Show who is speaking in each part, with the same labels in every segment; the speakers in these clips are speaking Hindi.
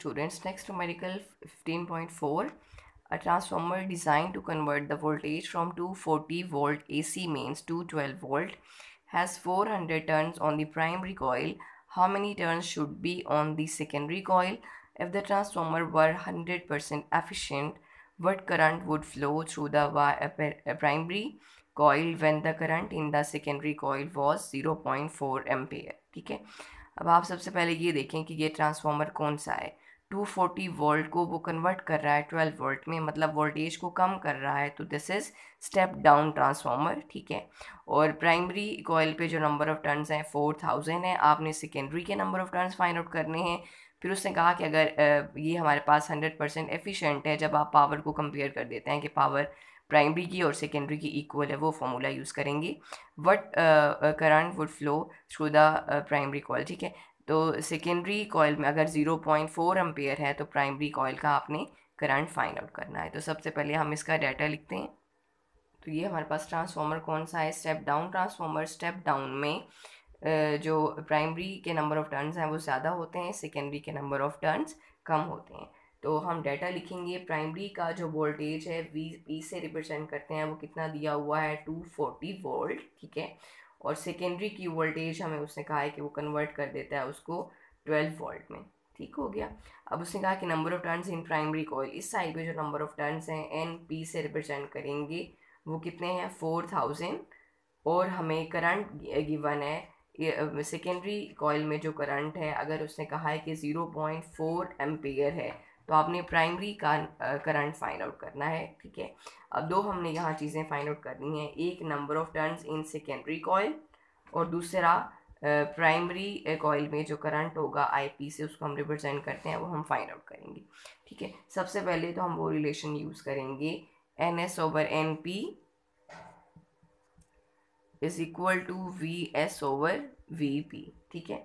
Speaker 1: students next numerical 15.4 a transformer designed to convert the voltage from 240 volt AC mains to 12 volt has 400 turns on the primary coil how many turns should be on the secondary coil if the transformer were 100% efficient what current would flow through the primary coil when the current in the secondary coil was 0.4 ampere ठीक है अब आप सबसे पहले ये देखें कि ये ट्रांसफार्मर कौन सा है 240 वोल्ट को वो कन्वर्ट कर रहा है 12 वोल्ट में मतलब वोल्टेज को कम कर रहा है तो this is step down transformer ठीक है और प्राइमरी कॉयल पे जो नंबर ऑफ़ टर्न्स हैं 4000 है आपने सेकेंडरी के number of turns find out करने हैं फिर उसने कहा कि अगर ये हमारे पास हंड्रेड परसेंट एफिशेंट है जब आप पावर को कंपेयर कर देते हैं कि पावर प्राइमरी की और सेकेंडरी की इक्वल है वो फॉर्मूला यूज़ करेंगे what current would flow through the primary coil ठीक है तो सेकेंडरी कॉयल में अगर ज़ीरो पॉइंट फोर एम्पेयर है तो प्राइमरी कॉयल का आपने करंट फाइंड आउट करना है तो सबसे पहले हम इसका डाटा लिखते हैं तो ये हमारे पास ट्रांसफार्मर कौन सा है step down transformer step down में जो प्राइमरी के नंबर ऑफ़ टर्न्स हैं वो ज़्यादा होते हैं सेकेंडरी के नंबर ऑफ़ टर्न्स कम होते हैं तो हम डाटा लिखेंगे प्राइमरी का जो वोल्टेज है वी पी से रिप्रेजेंट करते हैं वो कितना दिया हुआ है टू फोर्टी वोल्ट ठीक है और सेकेंडरी की वोल्टेज हमें उसने कहा है कि वो कन्वर्ट कर देता है उसको ट्वेल्व वोल्ट में ठीक हो गया अब उसने कहा कि number of turns in primary coil इस साइड पे जो नंबर ऑफ टर्न्स हैं एन पी से रिप्रेजेंट करेंगे वो कितने हैं फोर थाउजेंड और हमें करंट गिवन है सेकेंडरी कॉयल में जो करंट है अगर उसने कहा है कि ज़ीरो पॉइंट फोर एम्पियर है तो आपने प्राइमरी का करंट फाइंड आउट करना है ठीक है अब दो हमने यहाँ चीज़ें फाइंड आउट करनी है एक number of turn in secondary coil और दूसरा प्राइमरी कॉयल में जो करंट होगा आईपी से उसको हम रिप्रेजेंट करते हैं वो हम फाइंड आउट करेंगे ठीक है सबसे पहले तो हम वो रिलेशन यूज़ करेंगे N S over N P is equal to V S over V P ठीक है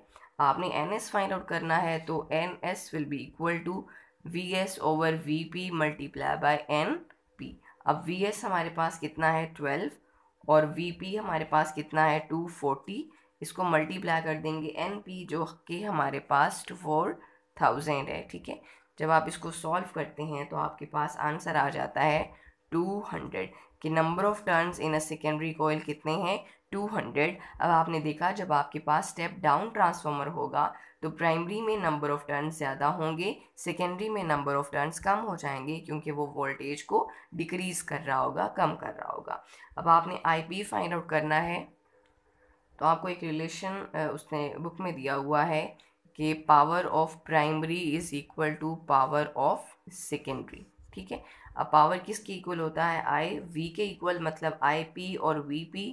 Speaker 1: आपने एन एस फाइंड आउट करना है तो N S will be equal to V S over V P multiply by N P अब वी एस हमारे पास कितना है ट्वेल्व और वी पी हमारे पास कितना है टू फोर्टी इसको मल्टीप्लाई कर देंगे एन पी जो कि हमारे पास फोर थाउजेंड है ठीक है जब आप इसको सॉल्व करते हैं तो आपके पास आंसर आ जाता है टू हंड्रेड कि number of turns in a secondary coil कितने हैं टू हंड्रेड अब आपने देखा जब आपके पास स्टेप डाउन ट्रांसफॉर्मर होगा तो प्राइमरी में नंबर ऑफ़ टर्न ज़्यादा होंगे सेकेंडरी में नंबर ऑफ़ टर्न्स कम हो जाएंगे क्योंकि वो वोल्टेज को डिक्रीज़ कर रहा होगा कम कर रहा होगा अब आपने आई पी फाइंड आउट करना है तो आपको एक रिलेशन उसने बुक में दिया हुआ है कि power of primary is equal to power of secondary ठीक है अब पावर किसके इक्वल होता है आई वी के इक्वल मतलब आई पी और V P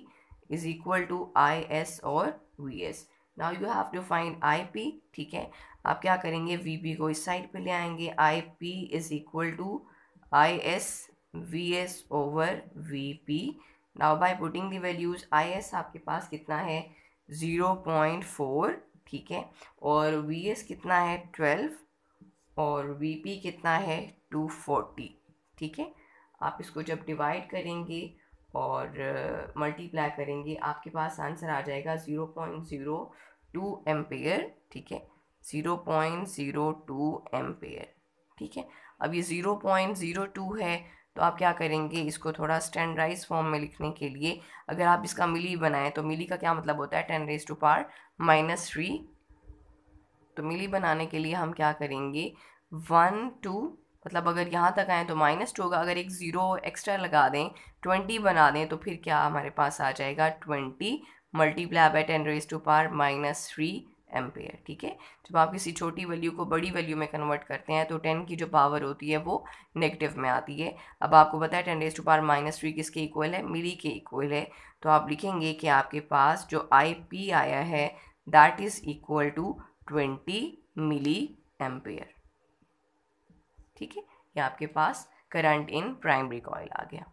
Speaker 1: is equal to I S और V S now you have to find I P ठीक है आप क्या करेंगे वी पी को इस साइड पे ले आएंगे I P is equal to I S V S over V P now by putting the values I S आपके पास कितना है ज़ीरो पॉइंट फोर ठीक है और वी एस कितना है ट्वेल्व और वी पी कितना है टू फोर्टी ठीक है आप इसको जब डिवाइड करेंगे और मल्टीप्लाई uh, करेंगे आपके पास आंसर आ जाएगा zero point zero two ampere ठीक है zero point zero two ampere ठीक है अब ये ज़ीरो पॉइंट ज़ीरो टू है तो आप क्या करेंगे इसको थोड़ा स्टैंडराइज फॉर्म में लिखने के लिए अगर आप इसका मिली बनाएं तो मिली का क्या मतलब होता है ten raise to power minus three तो मिली बनाने के लिए हम क्या करेंगे वन टू मतलब अगर यहाँ तक आएँ तो माइनस टू होगा अगर एक ज़ीरो एक्स्ट्रा लगा दें ट्वेंटी बना दें तो फिर क्या हमारे पास आ जाएगा twenty multiply by ten raise to power minus three ampere ठीक है जब आप किसी छोटी वैल्यू को बड़ी वैल्यू में कन्वर्ट करते हैं तो टेन की जो पावर होती है वो नेगेटिव में आती है अब आपको पता है ten raise to power minus three किसके इक्वल है मिली के इक्वल है तो आप लिखेंगे कि आपके पास जो आई पी आया है that is equal to twenty milli ampere ठीक है ये आपके पास करंट इन प्राइमरी कॉयल आ गया